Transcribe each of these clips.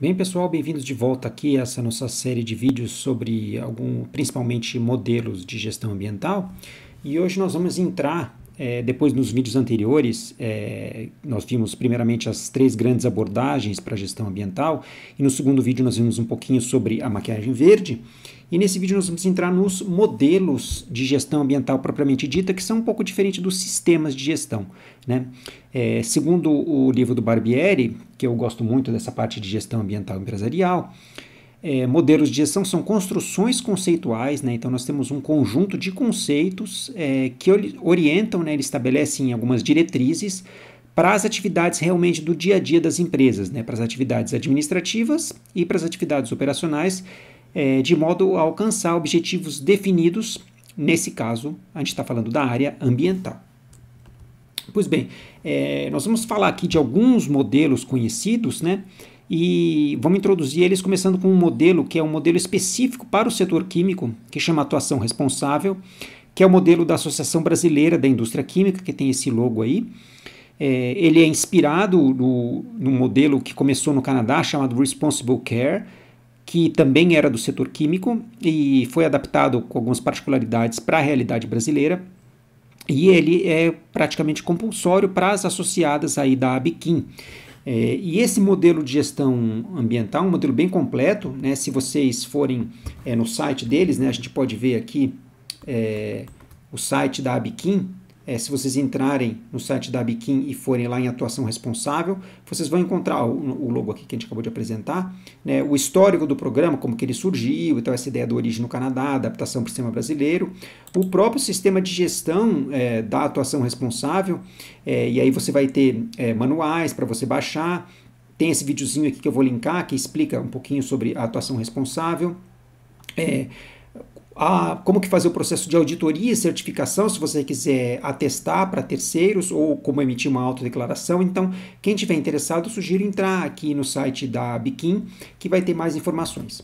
Bem, pessoal, bem-vindos de volta aqui a essa nossa série de vídeos sobre algum, principalmente modelos de gestão ambiental. E hoje nós vamos entrar, é, depois nos vídeos anteriores, é, nós vimos primeiramente as três grandes abordagens para a gestão ambiental, e no segundo vídeo nós vimos um pouquinho sobre a maquiagem verde. E nesse vídeo nós vamos entrar nos modelos de gestão ambiental propriamente dita, que são um pouco diferentes dos sistemas de gestão. Né? É, segundo o livro do Barbieri, que eu gosto muito dessa parte de gestão ambiental empresarial, é, modelos de gestão são construções conceituais, né? então nós temos um conjunto de conceitos é, que orientam, né? eles estabelecem algumas diretrizes para as atividades realmente do dia a dia das empresas, né? para as atividades administrativas e para as atividades operacionais, é, de modo a alcançar objetivos definidos. Nesse caso, a gente está falando da área ambiental. Pois bem, é, nós vamos falar aqui de alguns modelos conhecidos, né? E vamos introduzir eles começando com um modelo que é um modelo específico para o setor químico, que chama atuação responsável, que é o modelo da Associação Brasileira da Indústria Química, que tem esse logo aí. É, ele é inspirado no, no modelo que começou no Canadá, chamado Responsible Care, que também era do setor químico e foi adaptado com algumas particularidades para a realidade brasileira. E ele é praticamente compulsório para as associadas aí da Abiquim É, e esse modelo de gestão ambiental, um modelo bem completo, né? Se vocês forem é, no site deles, né, a gente pode ver aqui é, o site da Abiquim é, se vocês entrarem no site da Biquim e forem lá em atuação responsável, vocês vão encontrar o, o logo aqui que a gente acabou de apresentar, né, o histórico do programa, como que ele surgiu, então essa ideia do origem no Canadá, adaptação para o sistema brasileiro, o próprio sistema de gestão é, da atuação responsável, é, e aí você vai ter é, manuais para você baixar, tem esse videozinho aqui que eu vou linkar, que explica um pouquinho sobre a atuação responsável, é, a, como que fazer o processo de auditoria e certificação, se você quiser atestar para terceiros ou como emitir uma autodeclaração. Então, quem tiver interessado, sugiro entrar aqui no site da Biquim, que vai ter mais informações.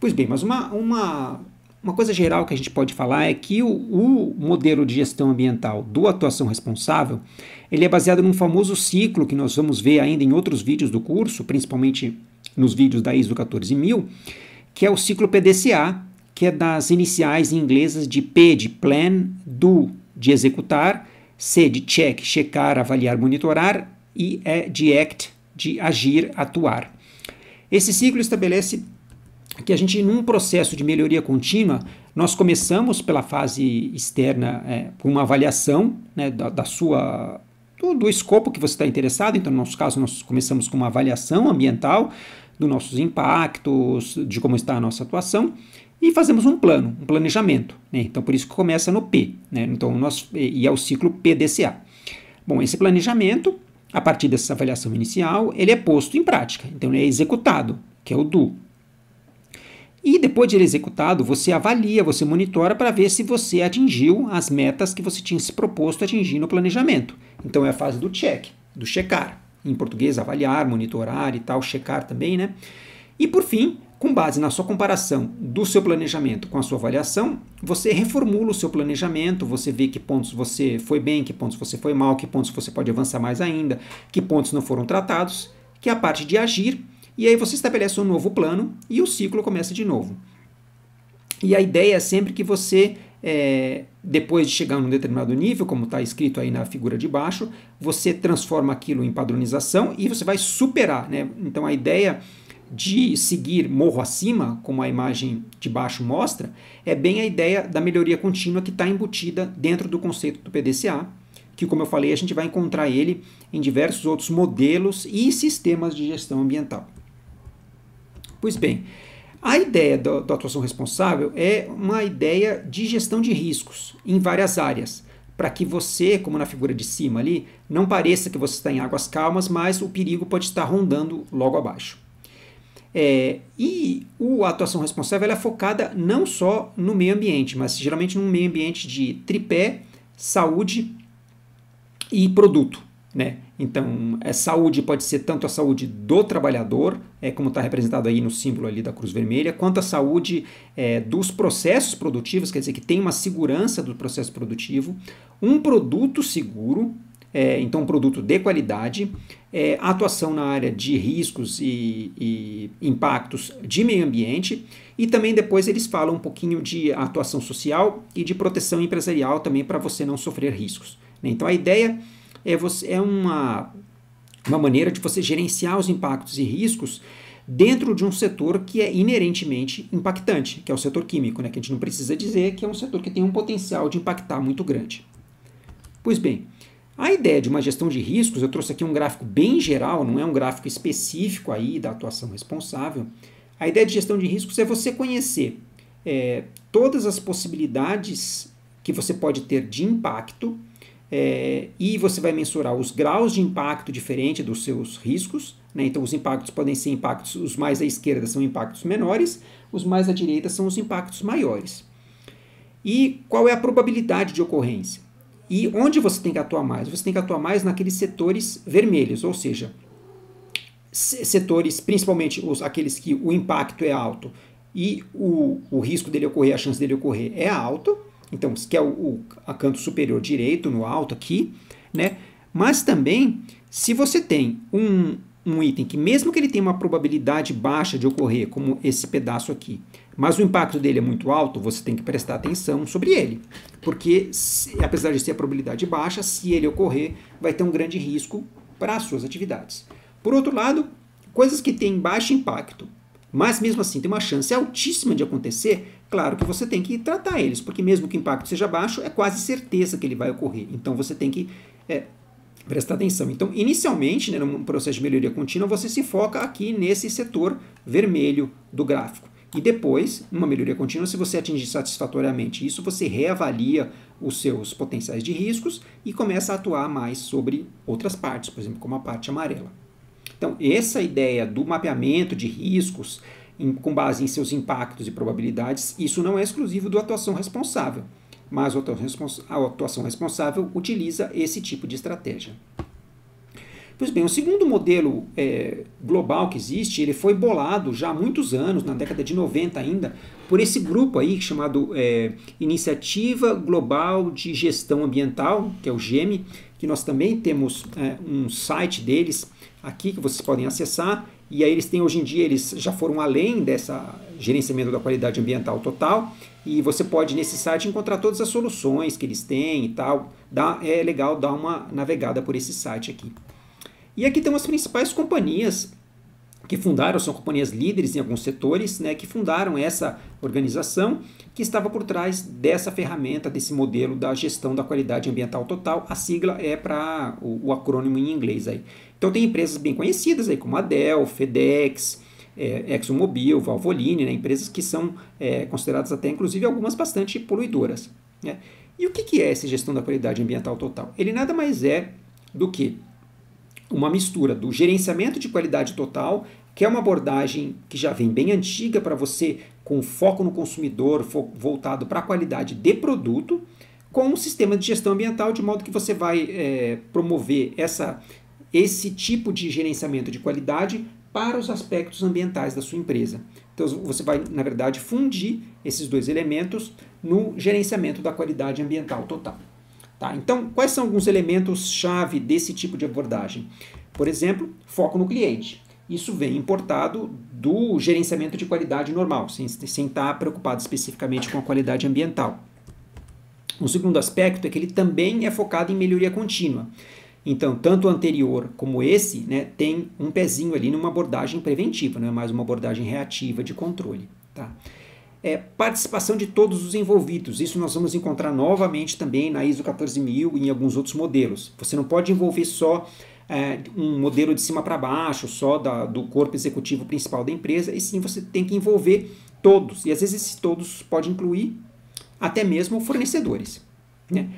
Pois bem, mas uma, uma, uma coisa geral que a gente pode falar é que o, o modelo de gestão ambiental do Atuação Responsável, ele é baseado num famoso ciclo que nós vamos ver ainda em outros vídeos do curso, principalmente nos vídeos da ISO 14000, que é o ciclo PDCA, que é das iniciais inglesas de P de plan, do de executar, C de check, checar, avaliar, monitorar e E de act, de agir, atuar. Esse ciclo estabelece que a gente, num processo de melhoria contínua, nós começamos pela fase externa é, com uma avaliação né, da, da, sua do, do, escopo que você está interessado. Então, no nosso caso, nós começamos com uma avaliação ambiental dos nossos impactos, de como está a nossa atuação e fazemos um plano, um planejamento. Né? Então, por isso que começa no P, né? então, nós, e é o ciclo PDCA. Bom, esse planejamento, a partir dessa avaliação inicial, ele é posto em prática, então ele é executado, que é o DO. E depois de ele executado, você avalia, você monitora para ver se você atingiu as metas que você tinha se proposto atingir no planejamento. Então é a fase do check, do checar. Em português, avaliar, monitorar e tal, checar também, né? E por fim, com base na sua comparação do seu planejamento com a sua avaliação, você reformula o seu planejamento, você vê que pontos você foi bem, que pontos você foi mal, que pontos você pode avançar mais ainda, que pontos não foram tratados, que é a parte de agir, e aí você estabelece um novo plano e o ciclo começa de novo. E a ideia é sempre que você é, depois de chegar num determinado nível, como está escrito aí na figura de baixo, você transforma aquilo em padronização e você vai superar. Né? Então a ideia de seguir morro acima, como a imagem de baixo mostra, é bem a ideia da melhoria contínua que está embutida dentro do conceito do PDCA, que, como eu falei, a gente vai encontrar ele em diversos outros modelos e sistemas de gestão ambiental. Pois bem, a ideia da atuação responsável é uma ideia de gestão de riscos em várias áreas, para que você, como na figura de cima ali, não pareça que você está em águas calmas, mas o perigo pode estar rondando logo abaixo. É, e a atuação responsável é focada não só no meio ambiente, mas geralmente no meio ambiente de tripé, saúde e produto. Né? Então, é, saúde pode ser tanto a saúde do trabalhador, é, como está representado aí no símbolo ali da Cruz Vermelha, quanto a saúde é, dos processos produtivos, quer dizer, que tem uma segurança do processo produtivo, um produto seguro, é, então um produto de qualidade, é, atuação na área de riscos e, e, impactos de meio ambiente, e também depois eles falam um pouquinho de atuação social e de proteção empresarial também para você não sofrer riscos. Né? Então a ideia é, você, é uma, uma maneira de você gerenciar os impactos e riscos dentro de um setor que é inerentemente impactante, que é o setor químico, né? que a gente não precisa dizer que é um setor que tem um potencial de impactar muito grande. Pois bem, a ideia de uma gestão de riscos, eu trouxe aqui um gráfico bem geral, não é um gráfico específico aí da atuação responsável. A ideia de gestão de riscos é você conhecer é, todas as possibilidades que você pode ter de impacto é, e você vai mensurar os graus de impacto diferente dos seus riscos. Né? Então, os impactos podem ser impactos, os mais à esquerda são impactos menores, os mais à direita são os impactos maiores. E qual é a probabilidade de ocorrência? E onde você tem que atuar mais? Você tem que atuar mais naqueles setores vermelhos, ou seja, setores, principalmente os, aqueles que o impacto é alto e o, o risco dele ocorrer, a chance dele ocorrer é alto. Então, que é o, o a canto superior direito, no alto aqui, né? Mas também, se você tem um, um item que, mesmo que ele tenha uma probabilidade baixa de ocorrer, como esse pedaço aqui, mas o impacto dele é muito alto, você tem que prestar atenção sobre ele. Porque, se, apesar de ser a probabilidade baixa, se ele ocorrer, vai ter um grande risco para as suas atividades. Por outro lado, coisas que têm baixo impacto mas mesmo assim tem uma chance altíssima de acontecer, claro que você tem que tratar eles, porque mesmo que o impacto seja baixo, é quase certeza que ele vai ocorrer. Então você tem que é, prestar atenção. Então, inicialmente, né, no processo de melhoria contínua, você se foca aqui nesse setor vermelho do gráfico. E depois, numa melhoria contínua, se você atingir satisfatoriamente isso, você reavalia os seus potenciais de riscos e começa a atuar mais sobre outras partes, por exemplo, como a parte amarela. Então, essa ideia do mapeamento de riscos em, com base em seus impactos e probabilidades, isso não é exclusivo do atuação responsável, mas a atuação responsável utiliza esse tipo de estratégia. Pois bem, o segundo modelo é, global que existe, ele foi bolado já há muitos anos, na década de 90 ainda, por esse grupo aí chamado é, Iniciativa Global de Gestão Ambiental, que é o GEME, que nós também temos é, um site deles aqui que vocês podem acessar. E aí eles têm hoje em dia, eles já foram além dessa gerenciamento da qualidade ambiental total, e você pode nesse site encontrar todas as soluções que eles têm e tal. Dá, é legal dar uma navegada por esse site aqui. E aqui tem as principais companhias que fundaram, são companhias líderes em alguns setores, né, que fundaram essa organização que estava por trás dessa ferramenta, desse modelo da gestão da qualidade ambiental total. A sigla é para o, o, acrônimo em inglês aí. Então tem empresas bem conhecidas aí, como a Dell, FedEx, é, ExxonMobil, Valvoline, né, empresas que são é, consideradas até, inclusive, algumas bastante poluidoras. Né? E o que, que é essa gestão da qualidade ambiental total? Ele nada mais é do que uma mistura do gerenciamento de qualidade total, que é uma abordagem que já vem bem antiga para você, com foco no consumidor, voltado para a qualidade de produto, com um sistema de gestão ambiental, de modo que você vai é, promover essa, esse tipo de gerenciamento de qualidade para os aspectos ambientais da sua empresa. Então você vai, na verdade, fundir esses dois elementos no gerenciamento da qualidade ambiental total. Tá? Então, quais são alguns elementos-chave desse tipo de abordagem? Por exemplo, foco no cliente. Isso vem importado do gerenciamento de qualidade normal, sem, sem estar tá preocupado especificamente com a qualidade ambiental. Um segundo aspecto é que ele também é focado em melhoria contínua. Então, tanto o anterior como esse né, tem um pezinho ali numa abordagem preventiva, não é mais uma abordagem reativa de controle. Tá? é, participação de todos os envolvidos. Isso nós vamos encontrar novamente também na ISO 14000 e em alguns outros modelos. Você não pode envolver só é, um modelo de cima para baixo, só da, do corpo executivo principal da empresa, e sim você tem que envolver todos. E às vezes todos pode incluir até mesmo fornecedores. Né?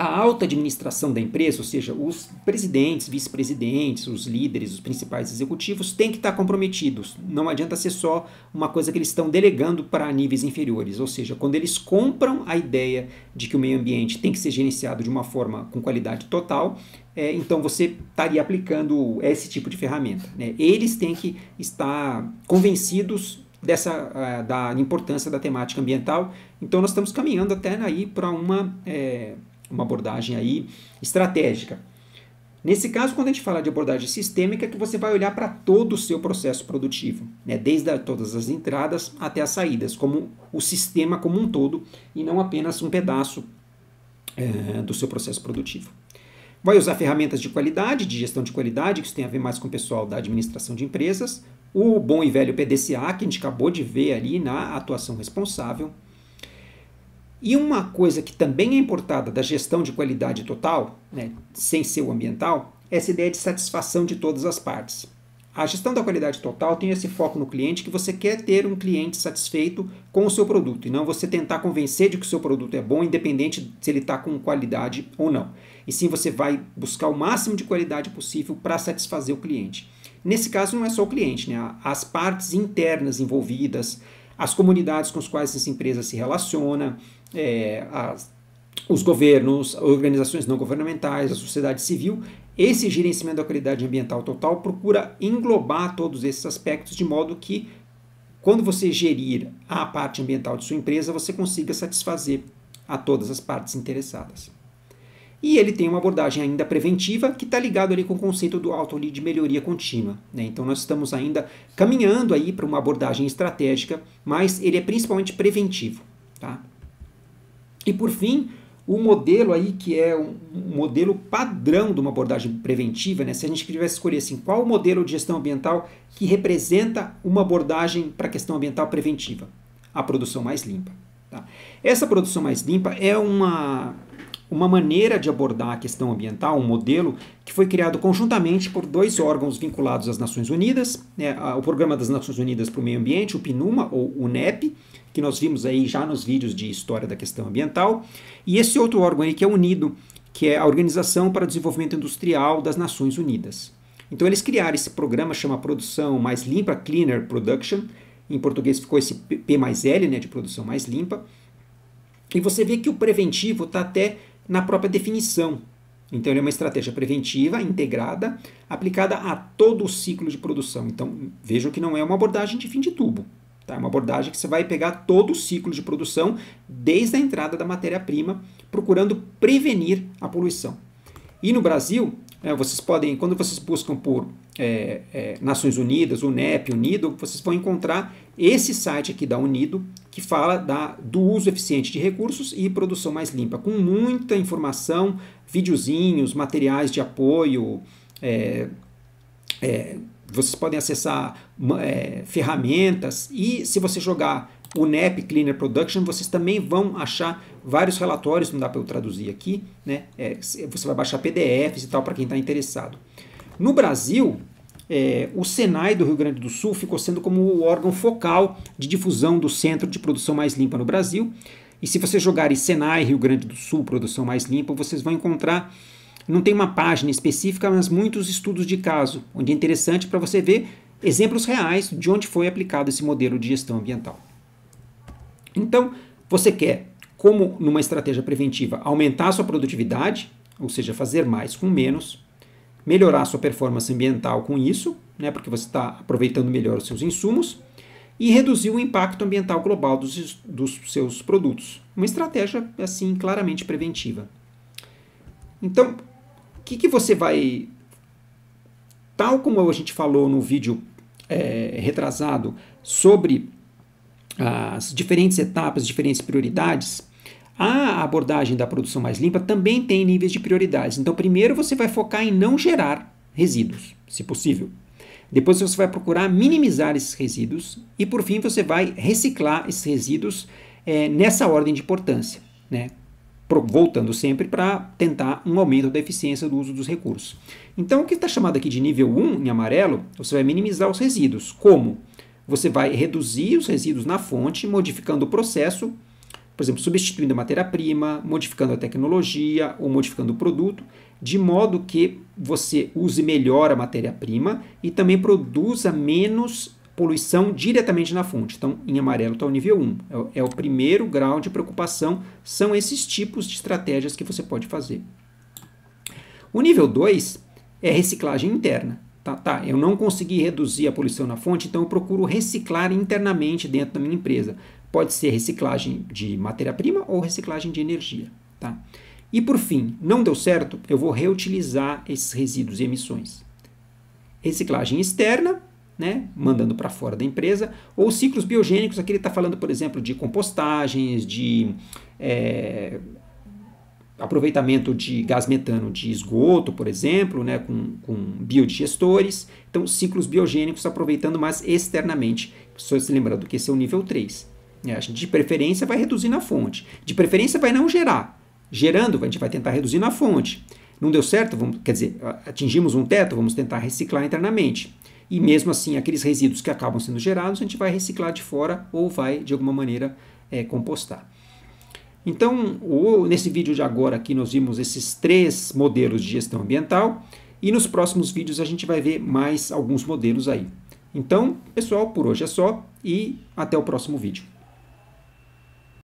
a alta administração da empresa, ou seja, os presidentes, vice-presidentes, os líderes, os principais executivos, têm que estar comprometidos. Não adianta ser só uma coisa que eles estão delegando para níveis inferiores. Ou seja, quando eles compram a ideia de que o meio ambiente tem que ser gerenciado de uma forma com qualidade total, é, então você estaria aplicando esse tipo de ferramenta. Né? Eles têm que estar convencidos dessa é, da importância da temática ambiental. Então nós estamos caminhando até aí para uma é, uma abordagem aí estratégica. Nesse caso, quando a gente fala de abordagem sistêmica, é que você vai olhar para todo o seu processo produtivo, né? desde a, todas as entradas até as saídas, como o sistema como um todo e não apenas um pedaço é, do seu processo produtivo. Vai usar ferramentas de qualidade, de gestão de qualidade, que isso tem a ver mais com o pessoal da administração de empresas, o bom e velho PDCA, que a gente acabou de ver ali na atuação responsável, e uma coisa que também é importada da gestão de qualidade total, né, sem ser o ambiental, é essa ideia de satisfação de todas as partes. A gestão da qualidade total tem esse foco no cliente que você quer ter um cliente satisfeito com o seu produto e não você tentar convencer de que o seu produto é bom, independente se ele está com qualidade ou não. E sim você vai buscar o máximo de qualidade possível para satisfazer o cliente. Nesse caso não é só o cliente, né? as partes internas envolvidas, as comunidades com as quais essa empresa se relaciona, é, as, os governos, organizações não governamentais, a sociedade civil. Esse gerenciamento da qualidade ambiental total procura englobar todos esses aspectos de modo que, quando você gerir a parte ambiental de sua empresa, você consiga satisfazer a todas as partes interessadas. E ele tem uma abordagem ainda preventiva que está ligado ali com o conceito do alto de melhoria contínua. Né? Então nós estamos ainda caminhando aí para uma abordagem estratégica, mas ele é principalmente preventivo. E por fim, o modelo aí que é um, modelo padrão de uma abordagem preventiva, né? Se a gente tivesse escolher assim, qual o modelo de gestão ambiental que representa uma abordagem para a questão ambiental preventiva? A produção mais limpa. Tá? Essa produção mais limpa é uma uma maneira de abordar a questão ambiental, um modelo que foi criado conjuntamente por dois órgãos vinculados às Nações Unidas, né, o Programa das Nações Unidas para o Meio Ambiente, o PNUMA ou o NEP, que nós vimos aí já nos vídeos de história da questão ambiental, e esse outro órgão aí que é unido, que é a Organização para o Desenvolvimento Industrial das Nações Unidas. Então eles criaram esse programa, chama Produção Mais Limpa, Cleaner Production, em português ficou esse P mais L, né, de produção mais limpa, e você vê que o preventivo está até na própria definição. Então, ele é uma estratégia preventiva, integrada, aplicada a todo o ciclo de produção. Então, vejam que não é uma abordagem de fim de tubo. Tá? É uma abordagem que você vai pegar todo o ciclo de produção, desde a entrada da matéria-prima, procurando prevenir a poluição. E no Brasil, né, vocês podem, quando vocês buscam por é, é, Nações Unidas, UNEP, UNIDO, vocês vão encontrar esse site aqui da UNIDO, que fala da, do uso eficiente de recursos e produção mais limpa, com muita informação, videozinhos, materiais de apoio, é, é, vocês podem acessar é, ferramentas e se você jogar o NEP Cleaner Production, vocês também vão achar vários relatórios, não dá para eu traduzir aqui, né? É, você vai baixar PDFs e tal para quem está interessado. No Brasil, é, o Senai do Rio Grande do Sul ficou sendo como o órgão focal de difusão do Centro de Produção Mais Limpa no Brasil. E se vocês jogarem Senai Rio Grande do Sul Produção Mais Limpa, vocês vão encontrar não tem uma página específica, mas muitos estudos de caso, onde é interessante para você ver exemplos reais de onde foi aplicado esse modelo de gestão ambiental. Então, você quer, como numa estratégia preventiva, aumentar a sua produtividade, ou seja, fazer mais com menos, melhorar a sua performance ambiental com isso, né, porque você está aproveitando melhor os seus insumos, e reduzir o impacto ambiental global dos, dos seus produtos. Uma estratégia, assim, claramente preventiva. Então, o que, que você vai. Tal como a gente falou no vídeo é, retrasado sobre as diferentes etapas, diferentes prioridades, a abordagem da produção mais limpa também tem níveis de prioridades. Então, primeiro você vai focar em não gerar resíduos, se possível. Depois você vai procurar minimizar esses resíduos e por fim você vai reciclar esses resíduos é, nessa ordem de importância, né? voltando sempre para tentar um aumento da eficiência do uso dos recursos. Então, o que está chamado aqui de nível 1, em amarelo, você vai minimizar os resíduos. Como? você vai reduzir os resíduos na fonte, modificando o processo, por exemplo, substituindo a matéria-prima, modificando a tecnologia ou modificando o produto, de modo que você use melhor a matéria-prima e também produza menos poluição diretamente na fonte. Então, em amarelo está o nível 1. É o, é o primeiro grau de preocupação, são esses tipos de estratégias que você pode fazer. O nível 2 é reciclagem interna. Tá, tá, eu não consegui reduzir a poluição na fonte, então eu procuro reciclar internamente dentro da minha empresa. Pode ser reciclagem de matéria-prima ou reciclagem de energia. Tá? E por fim, não deu certo, eu vou reutilizar esses resíduos e emissões. Reciclagem externa, né, mandando para fora da empresa, ou ciclos biogênicos, aqui ele está falando, por exemplo, de compostagens, de é, aproveitamento de gás metano de esgoto, por exemplo, né, com, com biodigestores. Então, ciclos biogênicos aproveitando mais externamente. Só se lembrando que esse é o nível 3. É, de preferência, vai reduzir na fonte. De preferência, vai não gerar. Gerando, a gente vai tentar reduzir na fonte. Não deu certo, vamos, quer dizer, atingimos um teto, vamos tentar reciclar internamente. E mesmo assim, aqueles resíduos que acabam sendo gerados, a gente vai reciclar de fora ou vai, de alguma maneira, é, compostar. Então, o, nesse vídeo de agora aqui nós vimos esses três modelos de gestão ambiental e nos próximos vídeos a gente vai ver mais alguns modelos aí. Então, pessoal, por hoje é só e até o próximo vídeo.